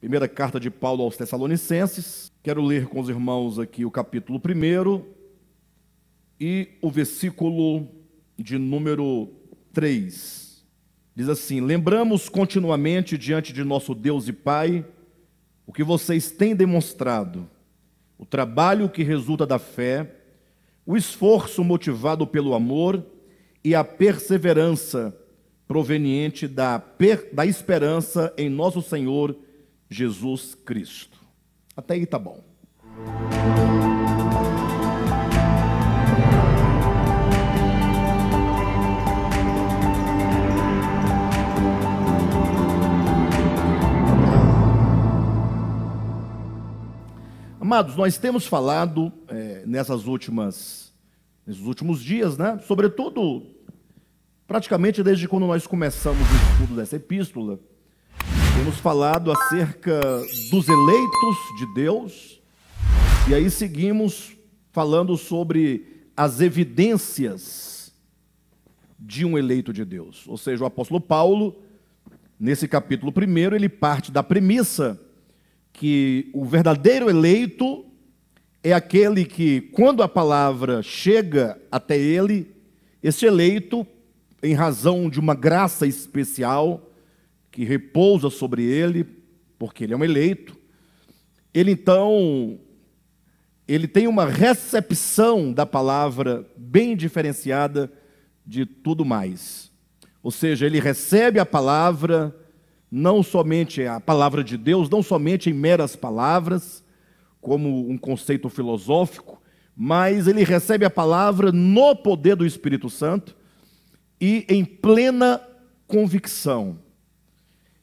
Primeira carta de Paulo aos Tessalonicenses. Quero ler com os irmãos aqui o capítulo 1 e o versículo de número 3. Diz assim: Lembramos continuamente diante de nosso Deus e Pai o que vocês têm demonstrado, o trabalho que resulta da fé, o esforço motivado pelo amor e a perseverança proveniente da, per da esperança em nosso Senhor Jesus Jesus Cristo. Até aí tá bom. Amados, nós temos falado é, nessas últimas, nesses últimos dias, né? Sobretudo, praticamente desde quando nós começamos o estudo dessa epístola, temos falado acerca dos eleitos de Deus, e aí seguimos falando sobre as evidências de um eleito de Deus. Ou seja, o apóstolo Paulo, nesse capítulo primeiro, ele parte da premissa que o verdadeiro eleito é aquele que, quando a palavra chega até ele, esse eleito, em razão de uma graça especial, que repousa sobre ele, porque ele é um eleito, ele então ele tem uma recepção da palavra bem diferenciada de tudo mais. Ou seja, ele recebe a palavra não somente a palavra de Deus, não somente em meras palavras, como um conceito filosófico, mas ele recebe a palavra no poder do Espírito Santo e em plena convicção.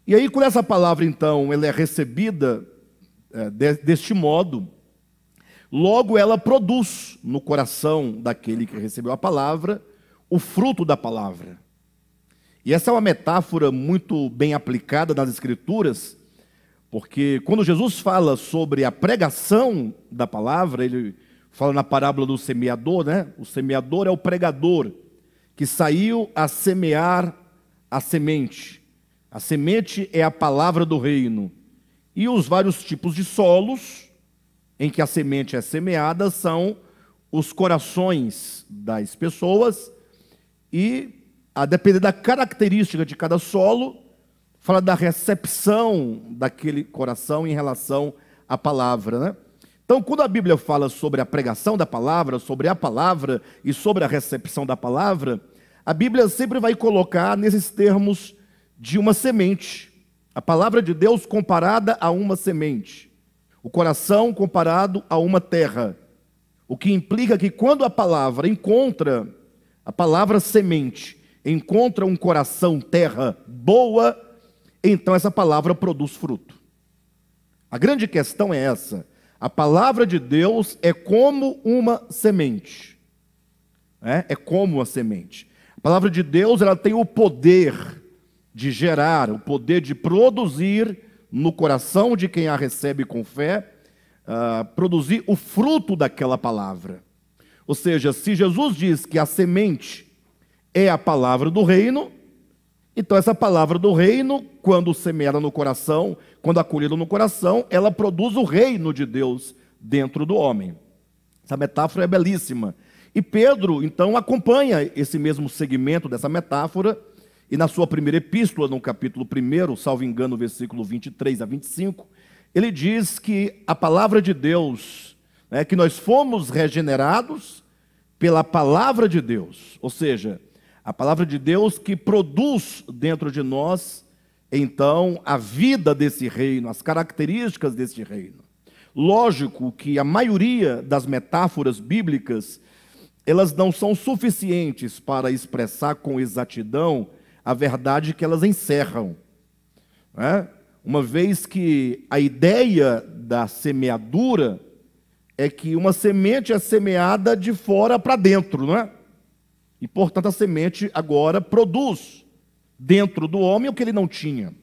E aí, quando essa palavra, então, ela é recebida é, deste modo, logo ela produz no coração daquele que recebeu a palavra o fruto da palavra. E essa é uma metáfora muito bem aplicada nas Escrituras, porque quando Jesus fala sobre a pregação da palavra, ele fala na parábola do semeador, né? O semeador é o pregador que saiu a semear a semente. A semente é a palavra do reino. E os vários tipos de solos em que a semente é semeada são os corações das pessoas e a depender da característica de cada solo, fala da recepção daquele coração em relação à palavra, né? Então, quando a Bíblia fala sobre a pregação da palavra, sobre a palavra e sobre a recepção da palavra, a Bíblia sempre vai colocar nesses termos de uma semente. A palavra de Deus comparada a uma semente. O coração comparado a uma terra. O que implica que quando a palavra encontra, a palavra semente, encontra um coração, terra boa, então essa palavra produz fruto. A grande questão é essa. A palavra de Deus é como uma semente. É, é como uma semente. A palavra de Deus ela tem o poder de gerar, o poder de produzir no coração de quem a recebe com fé, uh, produzir o fruto daquela palavra. Ou seja, se Jesus diz que a semente é a palavra do reino, então essa palavra do reino, quando semeada no coração, quando acolhida no coração, ela produz o reino de Deus dentro do homem. Essa metáfora é belíssima. E Pedro, então, acompanha esse mesmo segmento dessa metáfora e na sua primeira epístola, no capítulo 1, salvo engano, versículo 23 a 25, ele diz que a palavra de Deus, né, que nós fomos regenerados pela palavra de Deus, ou seja, a palavra de Deus que produz dentro de nós, então, a vida desse reino, as características desse reino. Lógico que a maioria das metáforas bíblicas, elas não são suficientes para expressar com exatidão a verdade que elas encerram. Né? Uma vez que a ideia da semeadura é que uma semente é semeada de fora para dentro, não é? E portanto a semente agora produz dentro do homem o que ele não tinha.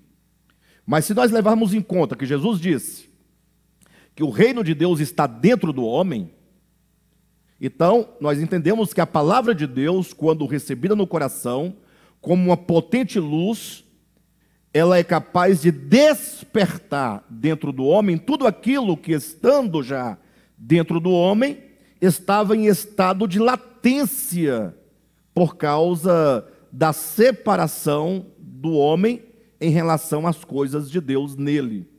Mas se nós levarmos em conta que Jesus disse que o reino de Deus está dentro do homem, então nós entendemos que a palavra de Deus, quando recebida no coração, como uma potente luz, ela é capaz de despertar dentro do homem tudo aquilo que, estando já dentro do homem, estava em estado de latência por causa da separação do homem em relação às coisas de Deus nele.